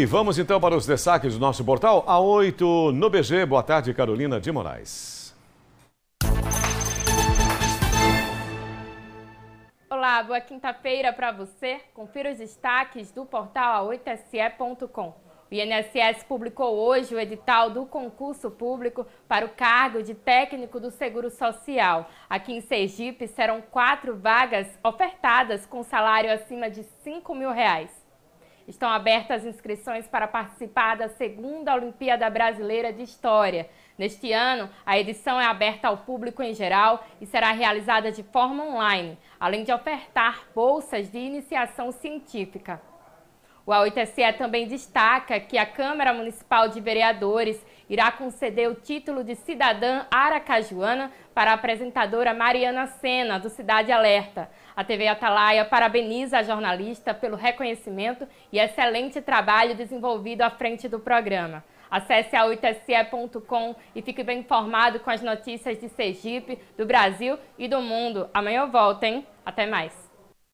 E vamos então para os destaques do nosso portal A8 no BG. Boa tarde, Carolina de Moraes. Olá, boa quinta-feira para você. Confira os destaques do portal A8SE.com. O INSS publicou hoje o edital do concurso público para o cargo de técnico do Seguro Social. Aqui em Sergipe serão quatro vagas ofertadas com salário acima de 5 mil reais. Estão abertas inscrições para participar da segunda Olimpíada Brasileira de História. Neste ano, a edição é aberta ao público em geral e será realizada de forma online, além de ofertar bolsas de iniciação científica. O a também destaca que a Câmara Municipal de Vereadores irá conceder o título de cidadã aracajuana para a apresentadora Mariana Sena, do Cidade Alerta. A TV Atalaia parabeniza a jornalista pelo reconhecimento e excelente trabalho desenvolvido à frente do programa. Acesse a 8se.com e fique bem informado com as notícias de Sergipe, do Brasil e do mundo. Amanhã eu volto, hein? Até mais!